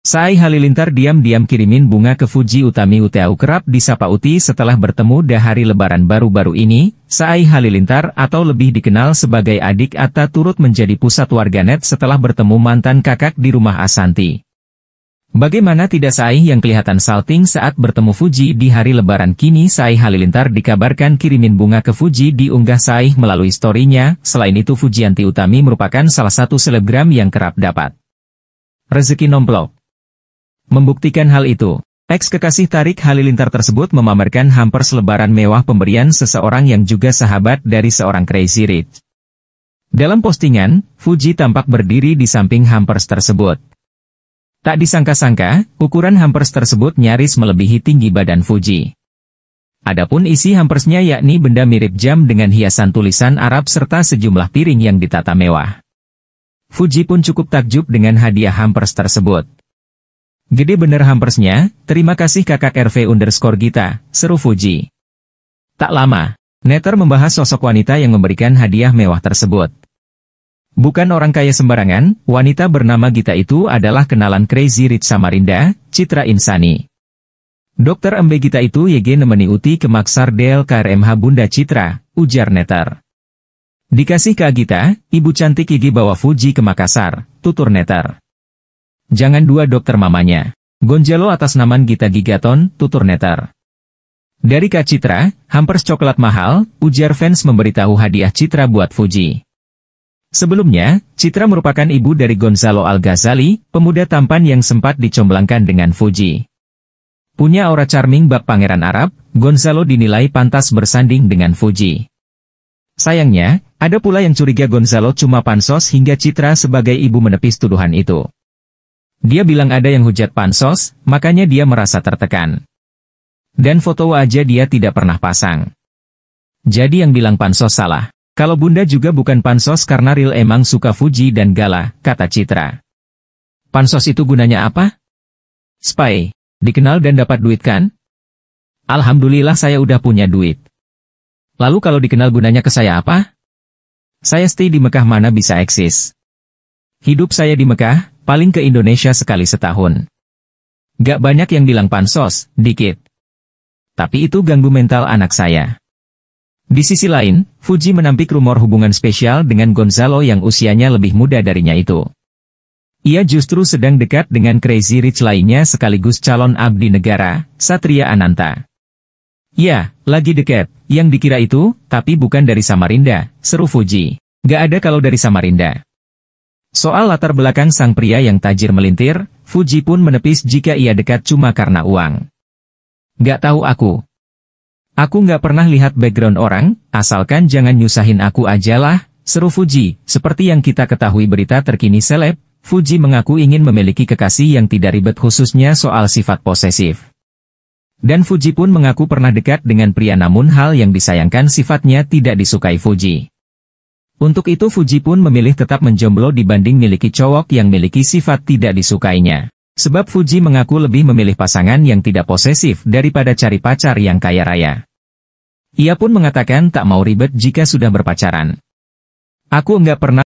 Sai Halilintar diam-diam kirimin bunga ke Fuji Utami Uteu kerap disapa Uti setelah bertemu dahari lebaran baru-baru ini, Sai Halilintar atau lebih dikenal sebagai adik Atta turut menjadi pusat warganet setelah bertemu mantan kakak di rumah Asanti. Bagaimana tidak Sai yang kelihatan salting saat bertemu Fuji di hari lebaran kini Sai Halilintar dikabarkan kirimin bunga ke Fuji diunggah Sai melalui storynya, selain itu Fujianti Utami merupakan salah satu selebgram yang kerap dapat. Rezeki nomplok Membuktikan hal itu, Ex kekasih Tarik Halilintar tersebut memamerkan hampers lebaran mewah pemberian seseorang yang juga sahabat dari seorang Crazy Rich. Dalam postingan, Fuji tampak berdiri di samping hampers tersebut. Tak disangka-sangka, ukuran hampers tersebut nyaris melebihi tinggi badan Fuji. Adapun isi hampersnya yakni benda mirip jam dengan hiasan tulisan Arab serta sejumlah piring yang ditata mewah. Fuji pun cukup takjub dengan hadiah hampers tersebut. Gede bener hampersnya, terima kasih kakak RV underscore Gita, seru Fuji. Tak lama, Netter membahas sosok wanita yang memberikan hadiah mewah tersebut. Bukan orang kaya sembarangan, wanita bernama Gita itu adalah kenalan Crazy Rich Samarinda, Citra Insani. Dokter MB Gita itu YG nemeni Uti ke Maksar Del KRMH Bunda Citra, ujar Netter. Dikasih ke Gita, ibu cantik Gigi bawa Fuji ke Makassar, tutur Netter. Jangan dua dokter mamanya. Gonzalo atas naman Gita Gigaton, tutur Netar. Dari Kak Citra, hampers coklat mahal, ujar fans memberitahu hadiah Citra buat Fuji. Sebelumnya, Citra merupakan ibu dari Gonzalo Al-Ghazali, pemuda tampan yang sempat dicomblangkan dengan Fuji. Punya aura charming bak pangeran Arab, Gonzalo dinilai pantas bersanding dengan Fuji. Sayangnya, ada pula yang curiga Gonzalo cuma pansos hingga Citra sebagai ibu menepis tuduhan itu. Dia bilang ada yang hujat pansos, makanya dia merasa tertekan. Dan foto wajah dia tidak pernah pasang. Jadi yang bilang pansos salah. Kalau bunda juga bukan pansos karena real emang suka Fuji dan Gala, kata Citra. Pansos itu gunanya apa? Spy. Dikenal dan dapat duit kan? Alhamdulillah saya udah punya duit. Lalu kalau dikenal gunanya ke saya apa? Saya stay di Mekah mana bisa eksis. Hidup saya di Mekah, paling ke Indonesia sekali setahun. Gak banyak yang bilang pansos, dikit. Tapi itu ganggu mental anak saya. Di sisi lain, Fuji menampik rumor hubungan spesial dengan Gonzalo yang usianya lebih muda darinya itu. Ia justru sedang dekat dengan Crazy Rich lainnya sekaligus calon abdi negara, Satria Ananta. Ya, lagi dekat, yang dikira itu, tapi bukan dari Samarinda, seru Fuji. Gak ada kalau dari Samarinda. Soal latar belakang sang pria yang tajir melintir, Fuji pun menepis jika ia dekat cuma karena uang. Gak tahu aku. Aku gak pernah lihat background orang, asalkan jangan nyusahin aku aja lah, seru Fuji, seperti yang kita ketahui berita terkini seleb, Fuji mengaku ingin memiliki kekasih yang tidak ribet khususnya soal sifat posesif. Dan Fuji pun mengaku pernah dekat dengan pria namun hal yang disayangkan sifatnya tidak disukai Fuji. Untuk itu Fuji pun memilih tetap menjomblo dibanding miliki cowok yang miliki sifat tidak disukainya. Sebab Fuji mengaku lebih memilih pasangan yang tidak posesif daripada cari pacar yang kaya raya. Ia pun mengatakan tak mau ribet jika sudah berpacaran. Aku enggak pernah